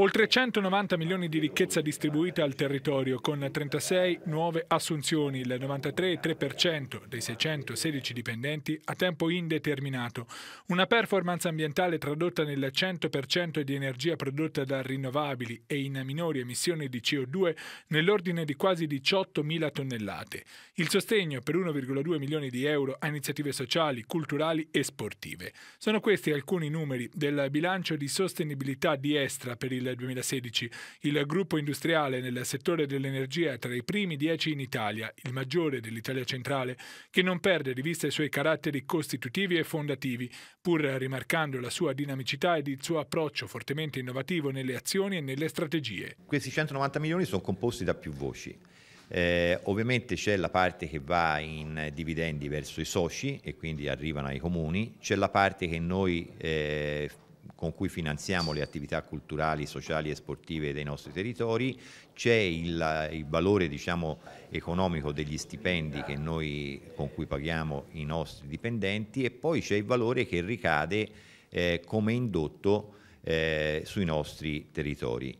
Oltre 190 milioni di ricchezza distribuita al territorio con 36 nuove assunzioni, il 93,3% dei 616 dipendenti a tempo indeterminato. Una performance ambientale tradotta nel 100% di energia prodotta da rinnovabili e in minori emissioni di CO2 nell'ordine di quasi 18 mila tonnellate. Il sostegno per 1,2 milioni di euro a iniziative sociali, culturali e sportive. Sono questi alcuni numeri del bilancio di sostenibilità di Estra per il del 2016. Il gruppo industriale nel settore dell'energia è tra i primi dieci in Italia, il maggiore dell'Italia centrale, che non perde di vista i suoi caratteri costitutivi e fondativi, pur rimarcando la sua dinamicità ed il suo approccio fortemente innovativo nelle azioni e nelle strategie. Questi 190 milioni sono composti da più voci. Eh, ovviamente c'è la parte che va in dividendi verso i soci e quindi arrivano ai comuni, c'è la parte che noi eh, con cui finanziamo le attività culturali, sociali e sportive dei nostri territori, c'è il, il, valore diciamo, economico degli stipendi noi, con cui paghiamo i nostri dipendenti e poi c'è il valore che ricade eh, come indotto eh, sui nostri territori.